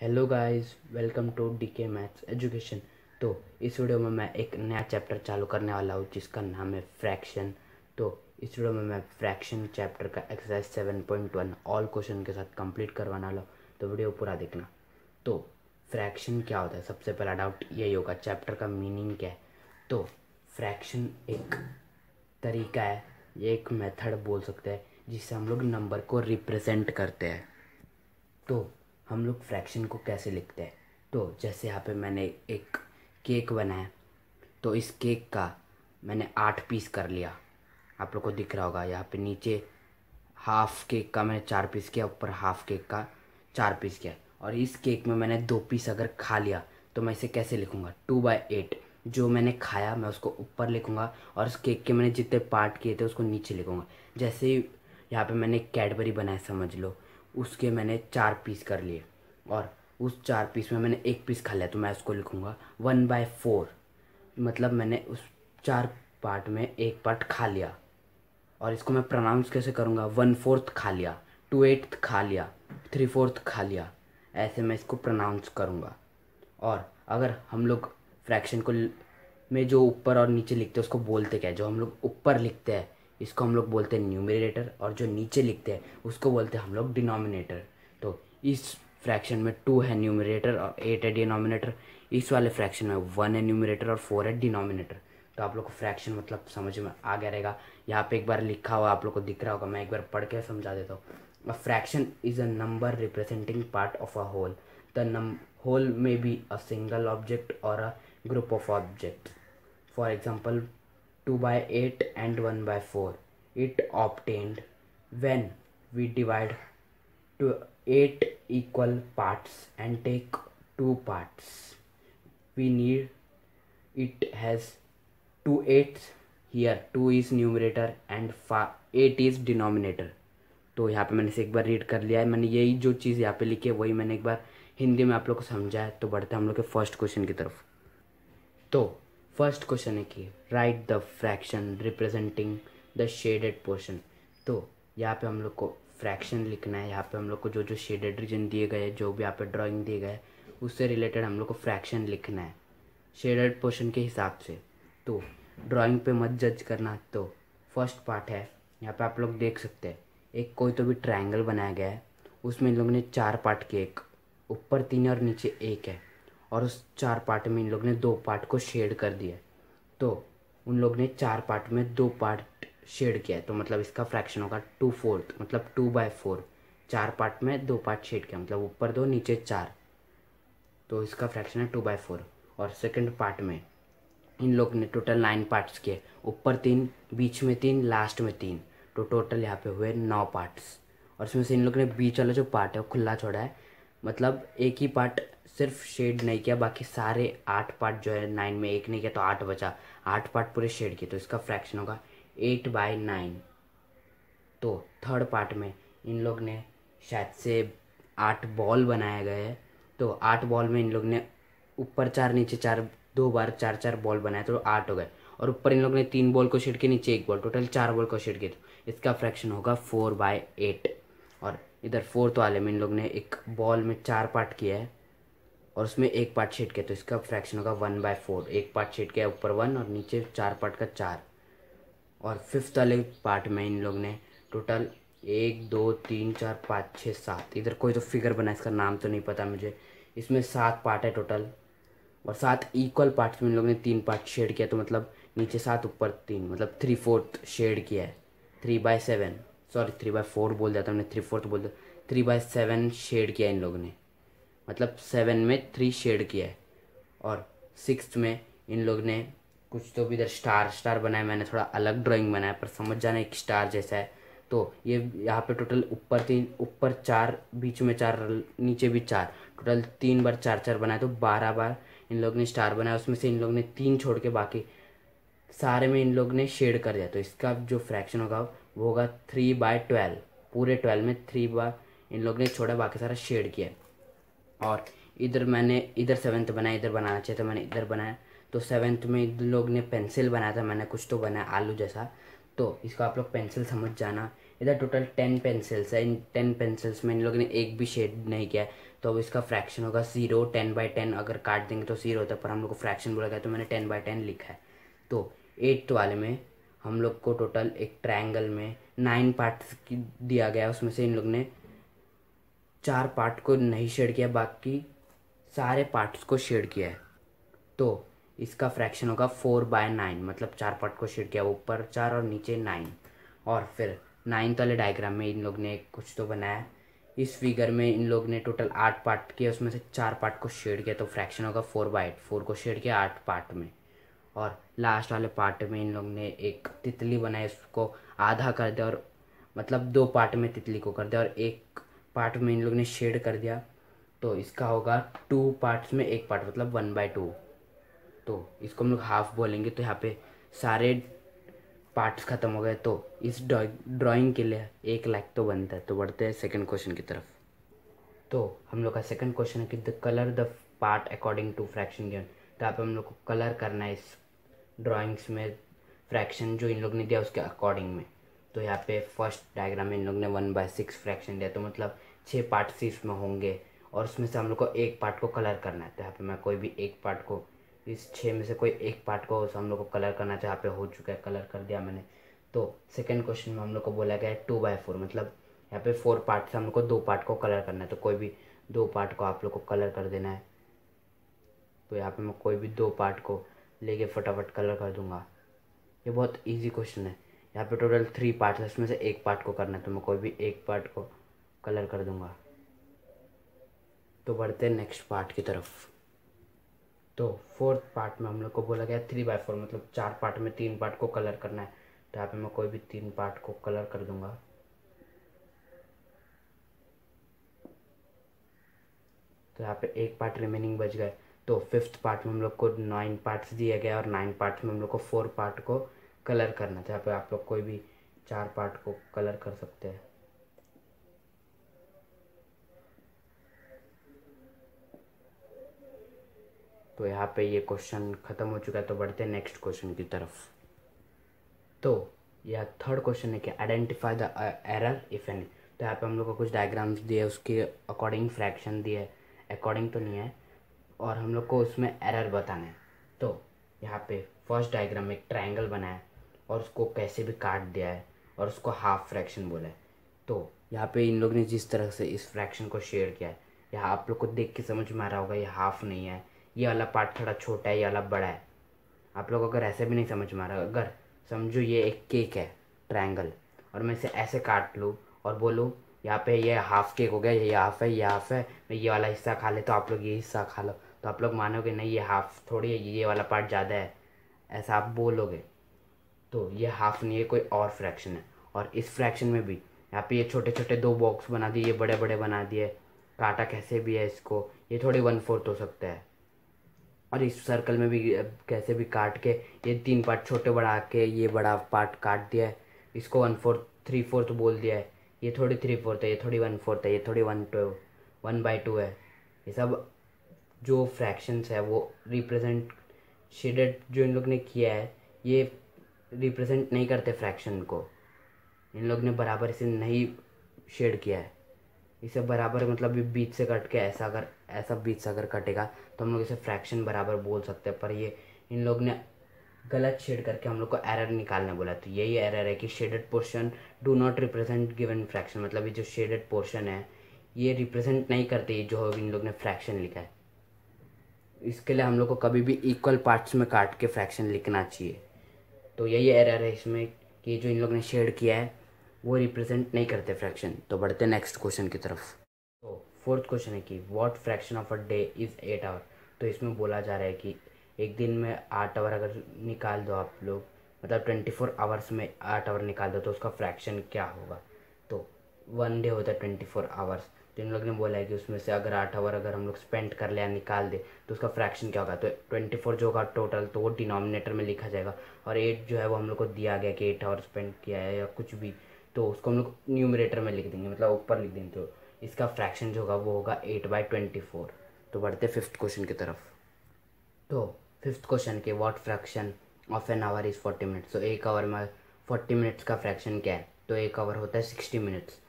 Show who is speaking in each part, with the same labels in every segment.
Speaker 1: Hello guys welcome to DK maths education तो इस video में मैं एक नया चैप्टर चालू करने वाला हूँ जिसका नाम है फ्रैक्शन तो इस वीडियो में मैं फ्रैक्शन चैप्टर का exercise seven point one all question के साथ कंप्लीट करवाने वाला हूँ तो वीडियो पूरा देखना तो फ्रैक्शन क्या होता है सबसे पहला डाउट यही होगा चैप्टर का मीनिंग क्या है तो फ्रैक्शन एक तरीका है ये एक मेथड बोल सकते हैं जिससे हम लोग नंबर को रिप्रेजेंट करते हैं तो हम लोग फ्रैक्शन को कैसे लिखते हैं तो जैसे यहाँ पे मैंने एक केक बनाया तो इस केक का मैंने आठ पीस कर लिया आप लोग को दिख रहा होगा यहाँ पे नीचे हाफ केक का मैंने चार पीस किया ऊपर हाफ केक का चार पीस किया और इस केक में मैंने दो पीस अगर खा लिया तो मैं इसे कैसे लिखूँगा टू बाई एट जो मैंने खाया मैं उसको ऊपर लिखूँगा और उस केक के मैंने जितने पार्ट किए थे उसको नीचे लिखूँगा जैसे यहाँ पे मैंने कैडबरी बनाया समझ लो उसके मैंने चार पीस कर लिए और उस चार पीस में मैंने एक पीस खा लिया तो मैं उसको लिखूँगा वन बाय फोर मतलब मैंने उस चार पार्ट में एक पार्ट खा लिया और इसको मैं प्रोनाउंस कैसे करूँगा वन फोर्थ खा लिया टू एट्थ खा लिया थ्री फोर्थ खा लिया ऐसे मैं इसको प्रोनाउंस करूँगा और अगर हम लोग फ्रैक्शन को में जो ऊपर और नीचे लिखते हैं उसको बोलते क्या है जो हम लोग ऊपर लिखते हैं इसको हम लोग बोलते हैं न्यूमिनेटर और जो नीचे लिखते हैं उसको बोलते हैं हम लोग डिनोमिनेटर तो इस फ्रैक्शन में टू है न्यूमिनेटर और एट है डिनोमिनेटर इस वाले फ्रैक्शन में वन है न्यूमिनेटर और फोर है डिनोमिनेटर तो आप लोग को फ्रैक्शन मतलब समझ में आ गया रहेगा यहाँ पे एक बार लिखा हुआ आप लोग को दिख रहा होगा मैं एक बार पढ़ के समझा देता हूँ a fraction is a number representing part of a whole the नम whole may be a single object और a group of object for example 2 by 8 and 1 by 4 it obtained when we divide to 8 equal parts and take 2 parts we need it has 2 eighths here 2 is numerator and 8 is denominator तो यहाँ पे मैंने इसे एक बार read कर लिया है मैंने यही जो चीज़ यहाँ पे लिखी है वही मैंने एक बार हिंदी में आप लोग को समझा है तो बढ़ते हैं हम लोग के फर्स्ट क्वेश्चन की तरफ तो फर्स्ट क्वेश्चन है कि write the fraction representing the shaded portion तो यहाँ पे हम लोग को फ्रैक्शन लिखना है यहाँ पे हम लोग को जो जो शेडेड रीजन दिए गए जो भी यहाँ पे ड्राइंग दिए गए उससे रिलेटेड हम लोग को फ्रैक्शन लिखना है शेडेड पोर्शन के हिसाब से तो ड्राइंग पे मत जज करना तो फर्स्ट पार्ट है यहाँ पे आप लोग देख सकते हैं एक कोई तो भी ट्रायंगल बनाया गया है उसमें इन लोगों ने चार पार्ट किए एक ऊपर तीन और नीचे एक है और उस चार पार्ट में इन लोग ने दो पार्ट को शेड कर दिया तो उन लोग ने चार पार्ट में दो पार्ट शेड किया है तो मतलब इसका फ्रैक्शन होगा टू फोर्थ मतलब टू बाय फोर चार पार्ट में दो पार्ट शेड किया मतलब ऊपर दो नीचे चार तो इसका फ्रैक्शन है टू बाय फोर और सेकंड पार्ट में इन लोग ने टोटल नाइन पार्ट्स किए ऊपर तीन बीच में तीन लास्ट में तीन तो टोटल यहाँ पे हुए नौ पार्ट्स और इसमें से इन लोग ने बीच वाला जो पार्ट है वो खुला छोड़ा है मतलब एक ही पार्ट सिर्फ शेड नहीं किया बाकी सारे आठ पार्ट जो है नाइन में एक नहीं किया तो आठ बचा आठ पार्ट पूरे शेड किए तो इसका फ्रैक्शन होगा एट बाय नाइन तो थर्ड पार्ट में इन लोग ने शायद से आठ बॉल बनाए गए हैं तो आठ बॉल में इन लोग ने ऊपर चार नीचे चार दो बार चार चार बॉल बनाए तो आठ हो गए और ऊपर इन लोग ने तीन बॉल को शेड किए नीचे एक बॉल टोटल चार बॉल को शेड किया तो इसका फ्रैक्शन होगा फोर बाय एट और इधर फोर्थ वाले में इन लोग ने एक बॉल में चार पार्ट किया है और उसमें एक पार्ट छीट के तो इसका फ्रैक्शन होगा वन बाय फोर एक पार्ट छीट के ऊपर वन और नीचे चार पार्ट का चार और फिफ्थ वाले पार्ट में इन लोग ने टोटल एक दो तीन चार पाँच छः सात इधर कोई तो फिगर बना इसका नाम तो नहीं पता मुझे इसमें सात पार्ट है टोटल और सात इक्वल पार्ट्स में इन लोगों ने तीन पार्ट शेड किया तो मतलब नीचे सात ऊपर तीन मतलब थ्री फोर्थ शेड किया है three by seven sorry three by four बोल जाता हमने थ्री फोर्थ बोल दिया थ्री बाय सेवन शेड किया इन लोगों ने मतलब सेवन में थ्री शेड किया है और सिक्स में इन लोग ने कुछ तो इधर स्टार स्टार बनाया मैंने थोड़ा अलग ड्राइंग बनाया पर समझ जाना एक स्टार जैसा है तो ये यहाँ पे टोटल ऊपर तीन ऊपर चार बीच में चार नीचे भी चार टोटल तीन बार चार चार बनाए तो बारह बार इन लोग ने स्टार बनाया उसमें से इन लोग ने तीन छोड़ के बाकी सारे में इन लोग ने शेड कर दिया तो इसका जो फ्रैक्शन होगा वो होगा थ्री बाय ट्वेल्व पूरे ट्वेल्व में थ्री बार इन लोग ने छोड़ा बाकी सारा शेड किया है और इधर मैंने इधर सेवन्थ बनाया इधर बनाना चाहिए था मैंने इधर बनाया तो सेवन्थ में लोग ने पेंसिल बनाया था मैंने कुछ तो बनाया आलू जैसा तो इसको आप लोग पेंसिल समझ जाना इधर टोटल टेन पेंसिल्स है इन टेन पेंसिल्स में इन लोग ने एक भी शेड नहीं किया तो अब इसका फ्रैक्शन होगा ज़ीरो टेन बाई टेन अगर काट देंगे तो ज़ीरो होता है पर हम लोग को फ्रैक्शन बोला गया तो मैंने टेन बाई टेन लिखा है तो एट्थ वाले में हम लोग को टोटल एक ट्रायंगल में नाइन पार्ट्स दिया गया उसमें से इन लोग ने चार पार्ट को नहीं शेड किया बाकी सारे पार्ट्स को शेड किया है तो इसका फ्रैक्शन होगा फोर बाय नाइन मतलब चार पार्ट को शेड किया ऊपर चार और नीचे नाइन और फिर नाइन्थ वाले डायग्राम में इन लोग ने कुछ तो बनाया इस फिगर में इन लोग ने टोटल आठ पार्ट किया उसमें से चार पार्ट को शेड किया तो फ्रैक्शन होगा फोर बाय एट फोर को शेड किया आठ पार्ट में और लास्ट वाले पार्ट में इन लोग ने एक तितली बनाई उसको आधा कर दिया और मतलब दो पार्ट में तितली को कर दिया और एक पार्ट में इन लोग ने शेड कर दिया तो इसका होगा टू पार्ट्स में एक पार्ट मतलब वन बाय टू तो इसको हम लोग हाफ बोलेंगे तो यहाँ पे सारे पार्ट्स ख़त्म हो गए तो इस ड्राइंग के लिए एक लाइक तो बनता है तो बढ़ते हैं सेकंड क्वेश्चन की तरफ तो हम लोग का सेकंड क्वेश्चन है कि the colour the part according to fraction given तो यहाँ पे हम लोग को कलर करना है इस ड्राइंग्स में फ्रैक्शन जो इन लोग ने दिया उसके अकॉर्डिंग में तो यहाँ पे फर्स्ट डायग्राम में इन लोग ने वन बाय सिक्स फ्रैक्शन दिया तो मतलब छः से इसमें होंगे और उसमें से हम लोग को एक पार्ट को कलर करना है तो यहाँ पे मैं कोई भी एक पार्ट को इस छः में से कोई एक पार्ट को हम लोग को कलर करना है यहाँ पे हो चुका है कलर कर दिया मैंने तो सेकेंड क्वेश्चन में हम लोग को बोला गया है टू बाई फोर मतलब यहाँ पे फोर पार्ट से हम लोग को दो पार्ट को कलर करना है तो कोई भी दो पार्ट को आप लोग को कलर कर देना है तो यहाँ पे मैं कोई भी दो पार्ट को लेके फटाफट कलर कर दूंगा ये बहुत इजी क्वेश्चन है यहाँ पे टोटल थ्री पार्ट है उसमें से एक पार्ट को करना है तो मैं कोई भी एक पार्ट को कलर कर दूंगा तो बढ़ते हैं नेक्स्ट पार्ट की तरफ तो फोर्थ पार्ट में हम लोग को बोला गया थ्री बाय फोर मतलब चार पार्ट में तीन पार्ट को कलर करना है तो यहाँ पे मैं कोई भी तीन पार्ट को कलर कर दूंगा तो यहाँ पे एक पार्ट रिमेनिंग बच गए तो फिफ्थ पार्ट में हम लोग को नाइन पार्ट्स दिया गया और नाइन पार्ट में हम लोग को फोर पार्ट को कलर करना था तो यहाँ पे आप लोग कोई भी चार पार्ट को कलर कर सकते हैं तो यहाँ पे ये क्वेश्चन ख़त्म हो चुका है तो बढ़ते हैं नेक्स्ट क्वेश्चन की तरफ तो यह थर्ड क्वेश्चन है कि identify the error if any तो यहाँ पे हम लोग को कुछ डायग्राम्स दिए उसके अकॉर्डिंग फ्रैक्शन दिए अकॉर्डिंग तो नहीं है और हम लोग को उसमें एरर बताना है तो यहाँ पे फर्स्ट डायग्राम में एक ट्राइंगल बनाया है और उसको कैसे भी काट दिया है और उसको हाफ फ्रैक्शन बोला है तो यहाँ पे इन लोग ने जिस तरह से इस फ्रैक्शन को शेयर किया है यह आप लोग को देख के समझ में आ रहा होगा ये हाफ नहीं है ये वाला पार्ट थोड़ा छोटा है ये वाला बड़ा है आप लोग अगर ऐसे भी नहीं समझ में रहा अगर समझो ये एक केक है ट्रायंगल और मैं इसे ऐसे काट लूँ और बोलूँ यहाँ पे ये हाफ़ केक हो गया ये हाफ़ है ये हाफ़ है मैं ये वाला हिस्सा खा ले तो आप लोग ये हिस्सा खा लो तो आप लोग मानोगे नहीं ये हाफ़ थोड़ी है ये वाला पार्ट ज़्यादा है ऐसा आप बोलोगे तो ये हाफ़ नहीं है कोई और फ्रैक्शन है और इस फ्रैक्शन में भी यहाँ पे ये छोटे छोटे दो बॉक्स बना दिए ये बड़े बड़े बना दिए काटा कैसे भी है इसको ये थोड़ी वन फोर्थ हो सकता है और इस सर्कल में भी कैसे भी काट के ये तीन पार्ट छोटे बढ़ा के ये बड़ा पार्ट काट दिया है इसको वन फोर्थ थ्री फोर्थ बोल दिया है ये थोड़ी थ्री फोर्थ है ये थोड़ी वन फोर्थ है ये थोड़ी one two one by two है ये सब जो फ्रैक्शंस है वो रिप्रेजेंट शेडेड जो इन लोग ने किया है ये रिप्रेजेंट नहीं करते फ्रैक्शन को इन लोग ने बराबर से नहीं शेड किया है इसे बराबर मतलब बीच से कट के ऐसा अगर ऐसा बीच से अगर कटेगा तो हम लोग इसे फ्रैक्शन बराबर बोल सकते हैं पर ये इन लोग ने गलत शेड करके हम लोग को एरर निकालने बोला तो यही एरर है कि shaded portion do not represent given fraction मतलब ये जो शेडेड पोर्शन है ये रिप्रेजेंट नहीं करते जो इन लोग ने फ्रैक्शन लिखा है इसके लिए हम लोग को कभी भी इक्वल पार्ट्स में काट के फ्रैक्शन लिखना चाहिए तो यही एरर है इसमें कि जो इन लोग ने शेड किया है वो रिप्रेजेंट नहीं करते फ्रैक्शन तो बढ़ते नेक्स्ट क्वेश्चन की तरफ तो फोर्थ क्वेश्चन है कि what fraction of a day is eight hour तो इसमें बोला जा रहा है कि एक दिन में आठ आवर अगर निकाल दो आप लोग मतलब ट्वेंटी फोर आवर्स में आठ आवर निकाल दो तो उसका फ्रैक्शन क्या होगा तो वन डे होता है ट्वेंटी फोर आवर्स तो इन लोग ने बोला है कि उसमें से अगर आठ आवर अगर हम लोग स्पेंड कर ले या निकाल दे तो उसका फ्रैक्शन क्या होगा तो ट्वेंटी फोर जो होगा टोटल तो वो डिनोमिनेटर में लिखा जाएगा और एट जो है वो हम लोग को दिया गया कि एट आवर स्पेंड किया है या कुछ भी तो उसको हम लोग न्यूमरेटर में लिख देंगे मतलब ऊपर लिख देंगे तो इसका फ्रैक्शन जो होगा वो होगा एट बाई ट्वेंटी फोर तो बढ़ते फिफ्थ क्वेश्चन की तरफ तो फिफ्थ क्वेश्चन के what fraction of an hour is forty minutes तो एक आवर में फोर्टी मिनट्स का फ्रैक्शन क्या है तो एक आवर होता है सिक्सटी मिनट्स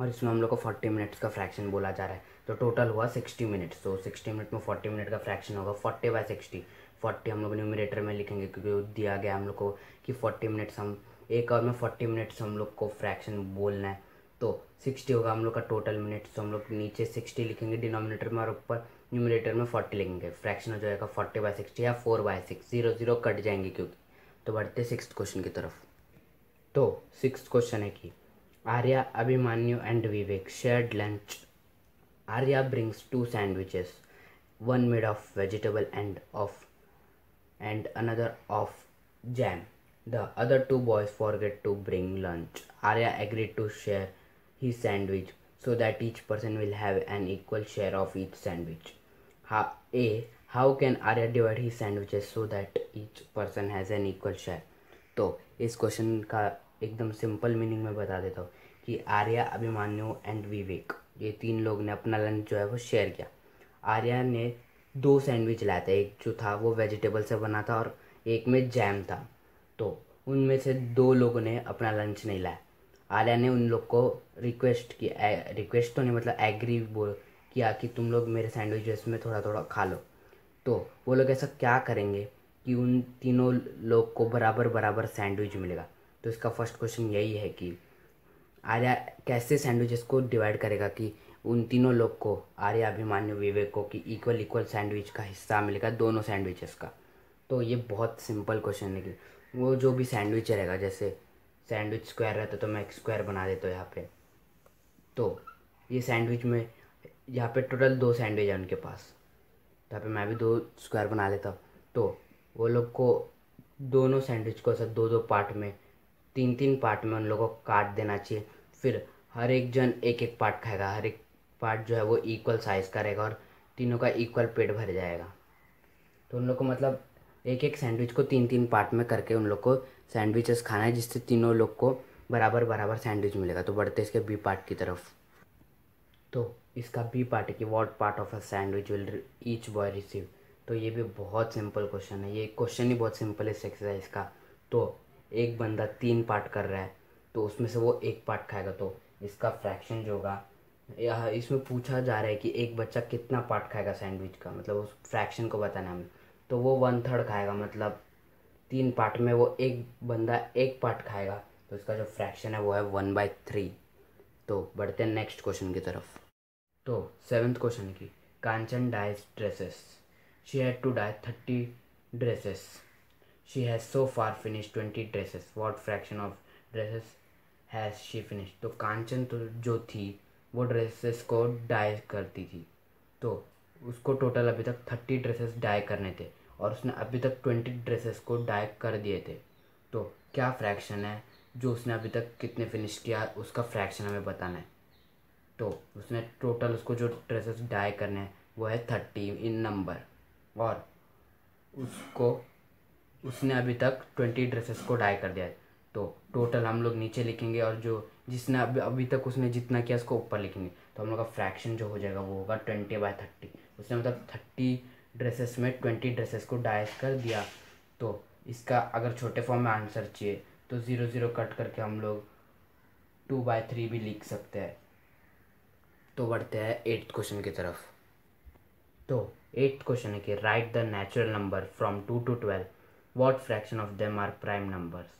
Speaker 1: और इसमें हम लोग को फोर्टी मिनट्स का फ्रैक्शन बोला जा रहा है तो टोटल हुआ सिक्सटी मिनट्स तो सिक्सटी मिनट में फोर्टी मिनट का फ्रैक्शन होगा फोर्टी बाई सिक्सटी फोर्टी हम लोग न्यूमिनेटर में लिखेंगे क्योंकि दिया गया हम लोग को कि फोर्टी मिनट्स हम एक आवर में फोर्टी मिनट्स हम लोग को फ्रैक्शन बोलना है तो सिक्सटी होगा हम लोग का टोटल मिनट्स तो हम लोग नीचे सिक्सटी लिखेंगे डिनोमिनेटर में और ऊपर न्यूमिनेटर में फोर्टी लिखेंगे फ्रैक्शन हो जाएगा फोर्टी बाय सिक्सटी या four by six zero zero cut जाएंगे क्योंकि तो बढ़ते सिक्स क्वेश्चन की तरफ तो सिक्स क्वेश्चन है कि Arya Abhimanyu and Vivek shared lunch Arya brings two sandwiches one made of vegetable and of and another of jam The other two boys forget to bring lunch. Arya agreed to share his sandwich so that each person will have an equal share of each sandwich. How, A. How can Arya divide his sandwiches so that each person has an equal share? तो इस question का एकदम simple meaning में बता देता हूँ कि Arya Abhimanyu and विवेक ये तीन लोग ने अपना लंच जो है वो शेयर किया आर्या ने दो सैंडविच लाया था एक जो था वो वेजिटेबल से बना था और एक में जैम था तो उनमें से दो लोगों ने अपना लंच नहीं लाया आर्या ने उन लोग को रिक्वेस्ट किया रिक्वेस्ट तो नहीं मतलब एग्री बोल किया कि तुम लोग मेरे सैंडविचेस में थोड़ा थोड़ा खा लो तो वो लोग ऐसा क्या करेंगे कि उन तीनों लोग को बराबर बराबर सैंडविच मिलेगा तो इसका फर्स्ट क्वेश्चन यही है कि आर्या कैसे सैंडविचेस को डिवाइड करेगा कि उन तीनों लोग को आर्या अभिमान्य विवेक को कि इक्वल इक्वल सैंडविच का हिस्सा मिलेगा दोनों सैंडविचेस का तो ये बहुत सिंपल क्वेश्चन है कि वो जो भी सैंडविच रहेगा जैसे सैंडविच स्क्वायर रहता तो मैं एक स्क्वायर बना देता हूँ यहाँ पे तो ये सैंडविच में यहाँ पे टोटल दो सैंडविच है उनके पास तो यहाँ पे मैं भी दो स्क्वायर बना लेता हूँ तो वो लोग को दोनों सैंडविच को सब दो दो पार्ट में तीन तीन पार्ट में उन लोगों को काट देना चाहिए फिर हर एक जन एक एक पार्ट खाएगा हर एक पार्ट जो है वो इक्वल साइज़ का रहेगा और तीनों का इक्वल पेट भर जाएगा तो उन लोग को मतलब एक एक सैंडविच को तीन तीन पार्ट में करके उन लोग को सैंडविचेस खाना है जिससे तीनों लोग को बराबर बराबर सैंडविच मिलेगा तो बढ़ते इसके बी पार्ट की तरफ तो इसका बी पार्ट कि what part of a sandwich will each boy receive तो ये भी बहुत सिंपल क्वेश्चन है ये क्वेश्चन ही बहुत सिंपल है इस एक्सरसाइज का तो एक बंदा तीन पार्ट कर रहा है तो उसमें से वो एक पार्ट खाएगा तो इसका फ्रैक्शन जो होगा यह इसमें पूछा जा रहा है कि एक बच्चा कितना पार्ट खाएगा सैंडविच का मतलब उस फ्रैक्शन को बताना है हमें तो वो वन थर्ड खाएगा मतलब तीन पार्ट में वो एक बंदा एक पार्ट खाएगा तो उसका जो फ्रैक्शन है वो है वन बाई थ्री तो बढ़ते हैं नेक्स्ट क्वेश्चन की तरफ तो सेवेंथ क्वेश्चन की Kanchan dyes dresses she had to dye thirty dresses she has so far finish twenty dresses what fraction of dresses has she finish तो कांचन तो जो थी वो ड्रेसेस को डाई करती थी तो उसको टोटल अभी तक थर्टी ड्रेसेस डाई करने थे और उसने अभी तक ट्वेंटी ड्रेसेस को डाई कर दिए थे तो क्या फ्रैक्शन है जो उसने अभी तक कितने फिनिश किया उसका फ्रैक्शन हमें बताना है तो उसने टोटल उसको जो ड्रेसेस डाई करने हैं वो है थर्टी इन नंबर और उसको उसने अभी तक ट्वेंटी ड्रेसेस को डाई कर दिया है तो टोटल हम लोग नीचे लिखेंगे और जो जिसने अभी अभी तक उसने जितना किया उसको ऊपर लिखेंगे तो हम लोग का फ्रैक्शन जो हो जाएगा वो होगा ट्वेंटी बाय थर्टी उसने मतलब थर्टी ड्रेसेस में ट्वेंटी ड्रेसेस को डाइस कर दिया तो इसका अगर छोटे फॉर्म में आंसर चाहिए तो ज़ीरो ज़ीरो कट करके हम लोग टू बाई थ्री भी लिख सकते हैं तो बढ़ते हैं एट्थ क्वेश्चन की तरफ तो एट्थ क्वेश्चन है कि write the natural number from two to twelve what fraction of them are prime numbers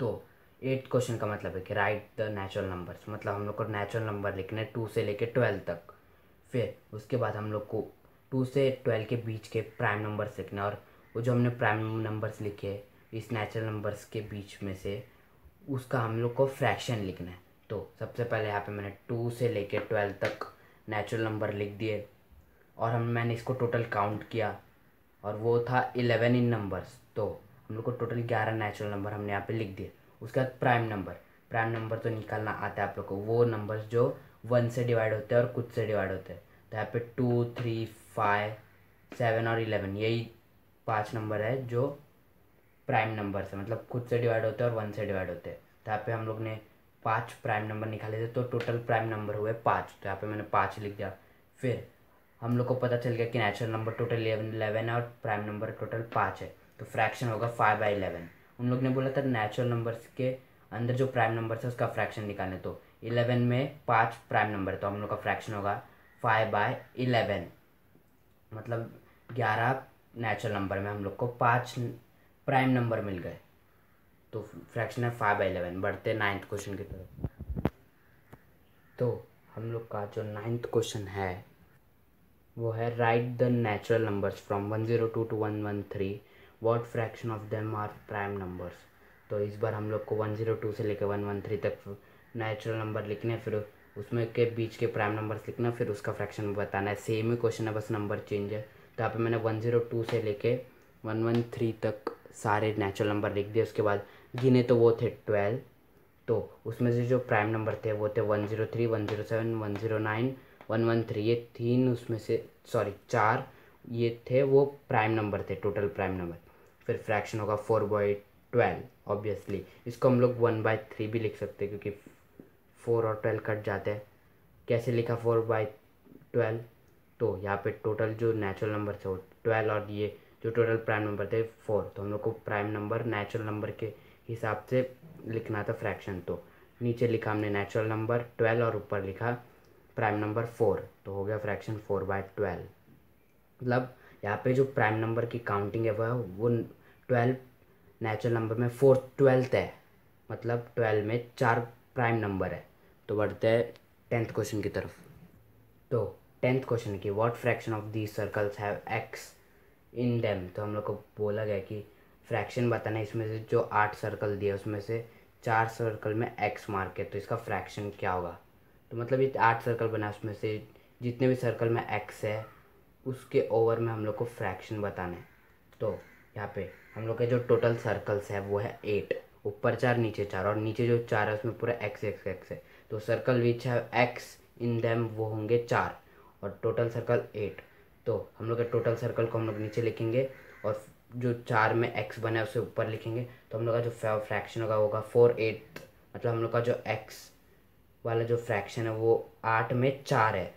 Speaker 1: तो एट्थ क्वेश्चन का मतलब है कि राइट द नेचुरल नंबर्स मतलब हम लोग को नेचुरल नंबर लिखने टू से लेके ट्वेल्व तक फिर उसके बाद हम लोग को टू से ट्वेल्व के बीच के प्राइम नंबर्स लिखने और वो जो हमने प्राइम नंबर्स लिखे इस नेचुरल नंबर्स के बीच में से उसका हम लोग को फ्रैक्शन लिखना है तो सबसे पहले यहाँ पे मैंने टू से लेके ट्वेल्व तक नेचुरल नंबर लिख दिए और हम मैंने इसको टोटल काउंट किया और वो था इलेवन इन नंबर्स तो हम लोग को टोटल ग्यारह नेचुरल नंबर हमने यहाँ पे लिख दिए उसके बाद प्राइम नंबर प्राइम नंबर तो निकालना आता है आप लोग को वो नंबर्स जो वन से डिवाइड होते हैं और कुछ से डिवाइड होते हैं तो यहाँ पे टू थ्री फाइव सेवन और इलेवन यही पांच नंबर है जो प्राइम नंबर से मतलब खुद से डिवाइड होते हैं और वन से डिवाइड होते हैं तो यहाँ पे हम लोग ने पाँच प्राइम नंबर निकाले थे तो टोटल प्राइम नंबर हुए पाँच तो यहाँ पे मैंने पाँच लिख दिया फिर हम लोग को पता चल गया कि natural number total eleven eleven है और प्राइम नंबर टोटल पाँच है तो फ्रैक्शन होगा फाइव बाई इलेवन उन लोग ने बोला था नेचुरल नंबर के अंदर जो प्राइम नंबर है उसका फ्रैक्शन निकालने तो इलेवन में पाँच प्राइम नंबर तो हम लोग का फ्रैक्शन होगा फाइव बाय इलेवन मतलब ग्यारह नेचुरल नंबर में हम लोग को पाँच प्राइम नंबर मिल गए तो फ्रैक्शन है फाइव बाई इलेवन बढ़ते नाइन्थ क्वेश्चन की तरफ तो हम लोग का जो नाइन्थ क्वेश्चन है वो है write the natural numbers from one zero two to one one three what fraction of them are prime numbers तो इस बार हम लोग को वन ज़ीरो टू से लेकर वन वन थ्री तक नेचुरल नंबर लिखने फिर उसमें के बीच के प्राइम नंबर्स लिखना फिर उसका फ्रैक्शन में बताना है सेम ही क्वेश्चन है बस नंबर चेंज है तो यहाँ पे मैंने वन ज़ीरो टू से लेके वन वन थ्री तक सारे नेचुरल नंबर लिख दिए उसके बाद गिने तो वो थे ट्वेल्व तो उसमें से जो प्राइम नंबर थे वो थे one zero three one zero seven one zero nine one one three ये तीन उसमें से सॉरी चार ये थे वो प्राइम नंबर थे टोटल प्राइम नंबर फिर फ्रैक्शन होगा फोर बाई ट्वेल्व ऑब्वियसली इसको हम लोग वन बाई थ्री भी लिख सकते हैं क्योंकि फोर और ट्वेल्व कट जाते हैं कैसे लिखा फोर बाई ट्वेल्व तो यहाँ पे टोटल जो नेचुरल नंबर थे वो ट्वेल्व और ये जो टोटल प्राइम नंबर थे फोर तो हम लोग को प्राइम नंबर नेचुरल नंबर के हिसाब से लिखना था फ्रैक्शन तो नीचे लिखा हमने नेचुरल नंबर ट्वेल्व और ऊपर लिखा प्राइम नंबर फोर तो हो गया फ्रैक्शन फोर बाय ट्वेल्व मतलब यहाँ पे जो प्राइम नंबर की काउंटिंग है वह वो ट्वेल्व नेचुरल नंबर में फोर्थ ट्वेल्थ है मतलब ट्वेल्व में चार प्राइम नंबर है तो बढ़ते हैं टेंथ क्वेश्चन की तरफ तो टेंथ क्वेश्चन की what fraction of the circles have X in them तो हम लोग को बोला गया कि फ्रैक्शन बताना है इसमें से जो आठ सर्कल दिया उसमें से चार सर्कल में एक्स मार्क है तो इसका फ्रैक्शन क्या होगा तो मतलब ये आठ सर्कल बना उसमें से जितने भी सर्कल में एक्स है उसके ओवर में हम लोग को फ्रैक्शन बताना है तो यहाँ पे हम लोग के जो टोटल सर्कल्स है वो है एट ऊपर चार नीचे चार और नीचे जो चार है उसमें पूरा एक्स एक्स एक्स है तो circle which have X in them वो होंगे चार और टोटल सर्कल एट तो हम लोग के टोटल सर्कल को हम लोग नीचे लिखेंगे और जो चार में एक्स बना है उसे ऊपर लिखेंगे तो हम लोग का जो फ्रैक्शन होगा होगा फोर एट मतलब हम लोग का जो एक्स वाला जो फ्रैक्शन है वो आठ में चार है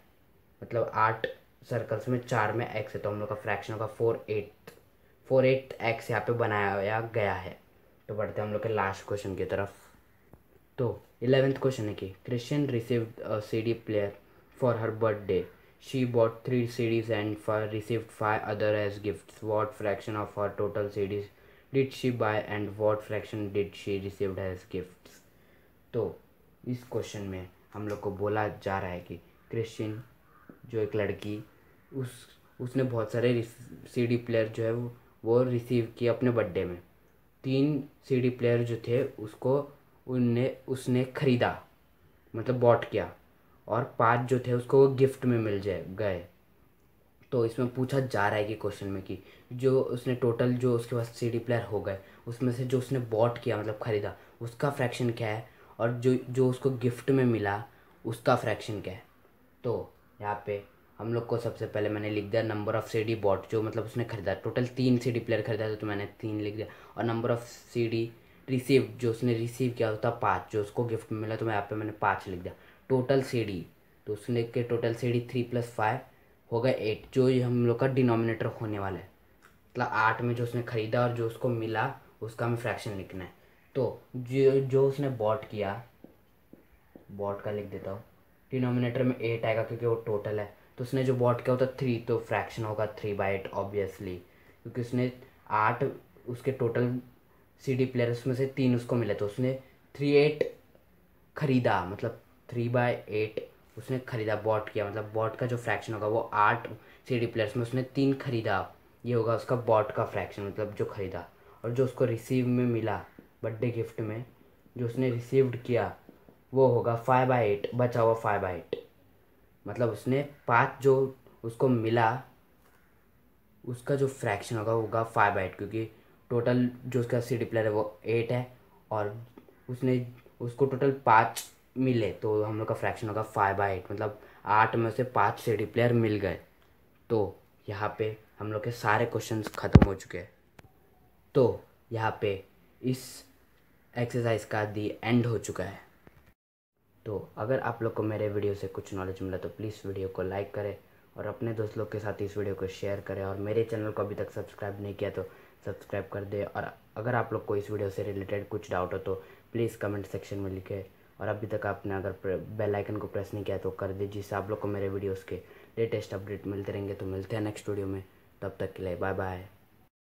Speaker 1: मतलब आठ सर्कल्स में चार में एक्स है तो हम लोग का फ्रैक्शन होगा four eight four eight X यहाँ पे बनाया गया है तो बढ़ते हम लोग के लास्ट क्वेश्चन की तरफ तो इलेवेंथ क्वेश्चन है कि Christian received a CD player for her birthday bought three CDs and for receive five other as gift what fraction of her total CDs did she buy and what fraction did she received as gift तो इस question में हम लोग को बोला जा रहा है कि क्रिश्चियन जो एक लड़की उस उसने बहुत सारे सीडी प्लेयर जो है वो वो रिसीव किए अपने बर्थडे में तीन सीडी प्लेयर जो थे उसको उनने उसने ख़रीदा मतलब बॉट किया और पाँच जो थे उसको गिफ्ट में मिल जाए गए तो इसमें पूछा जा रहा है कि क्वेश्चन में कि जो उसने टोटल जो उसके पास सी डी प्लेयर हो गए उसमें से जो उसने बॉट किया मतलब ख़रीदा उसका फ्रैक्शन क्या है और जो जो उसको गिफ्ट में मिला उसका फ्रैक्शन क्या है तो यहाँ पे हम लोग को सबसे पहले मैंने लिख दिया number of C D bought जो मतलब उसने ख़रीदा टोटल तीन सी डी प्लेयर ख़रीदा था तो मैंने तीन लिख दिया और number of C D receive जो उसने रिसीव किया होता पाँच जो उसको गिफ्ट में मिला तो मैं यहाँ पे मैंने पाँच लिख दिया टोटल सीडी तो उसने के total D three plus five होगा एट जो ये हम लोग का डिनोमिनेटर होने वाला है मतलब आठ में जो उसने ख़रीदा और जो उसको मिला उसका हमें फ्रैक्शन लिखना है तो जो जो उसने बॉट किया बॉट का लिख देता हूँ डिनोमिनेटर में एट आएगा क्योंकि वो टोटल है तो उसने जो बॉट किया होता थ्री तो फ्रैक्शन होगा थ्री बाई एट ऑब्वियसली क्योंकि उसने आठ उसके टोटल सी डी प्लेयर उसमें से तीन उसको मिले तो उसने थ्री एट खरीदा मतलब थ्री बाय एट उसने खरीदा बॉट किया मतलब बॉट का जो फ्रैक्शन होगा वो आठ सी डी प्लेयर्स में उसने तीन खरीदा ये होगा उसका बॉट का फ्रैक्शन मतलब जो खरीदा और जो उसको रिसीव में मिला बर्थडे गिफ्ट में जो उसने रिसीव्ड किया वो होगा फाइव बाई एट बचा हुआ फाइव बाई एट मतलब उसने पाँच जो उसको मिला उसका जो फ्रैक्शन होगा होगा फाइव बाई एट क्योंकि टोटल जो उसका सी डी प्लेयर है वो एट है और उसने उसको टोटल पाँच मिले तो हम लोग का फ्रैक्शन होगा फाइव बाई एट मतलब आठ में से पाँच सी डी प्लेयर मिल गए तो यहाँ पे हम लोग के सारे क्वेश्चन ख़त्म हो चुके हैं तो यहाँ पे इस एक्सरसाइज का दी एंड हो चुका है तो अगर आप लोग को मेरे वीडियो से कुछ नॉलेज मिला तो प्लीज़ वीडियो को लाइक करें और अपने दोस्त लोग के साथ इस वीडियो को शेयर करें और मेरे चैनल को अभी तक सब्सक्राइब नहीं किया तो सब्सक्राइब कर दे और अगर आप लोग को इस वीडियो से रिलेटेड कुछ डाउट हो तो प्लीज़ कमेंट सेक्शन में लिखे और अभी तक आपने अगर बेल आइकन को प्रेस नहीं किया तो कर दीजिए जिससे आप लोग को मेरे वीडियोस के लेटेस्ट अपडेट मिलते रहेंगे तो मिलते हैं नेक्स्ट वीडियो में तब तक के लिए बाय बाय